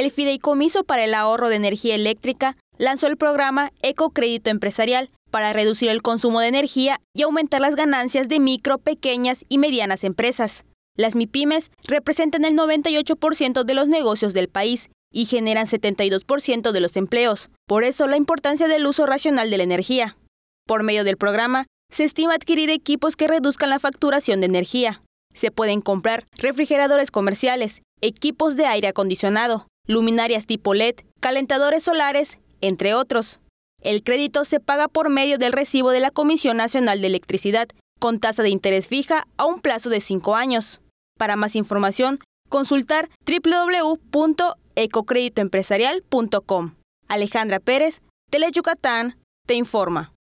el Fideicomiso para el Ahorro de Energía Eléctrica lanzó el programa Ecocrédito Empresarial para reducir el consumo de energía y aumentar las ganancias de micro, pequeñas y medianas empresas. Las MIPIMES representan el 98% de los negocios del país y generan 72% de los empleos. Por eso la importancia del uso racional de la energía. Por medio del programa, se estima adquirir equipos que reduzcan la facturación de energía. Se pueden comprar refrigeradores comerciales, equipos de aire acondicionado, luminarias tipo LED, calentadores solares, entre otros. El crédito se paga por medio del recibo de la Comisión Nacional de Electricidad, con tasa de interés fija a un plazo de cinco años. Para más información, consultar www.ecocreditoempresarial.com. Alejandra Pérez, Teleyucatán, te informa.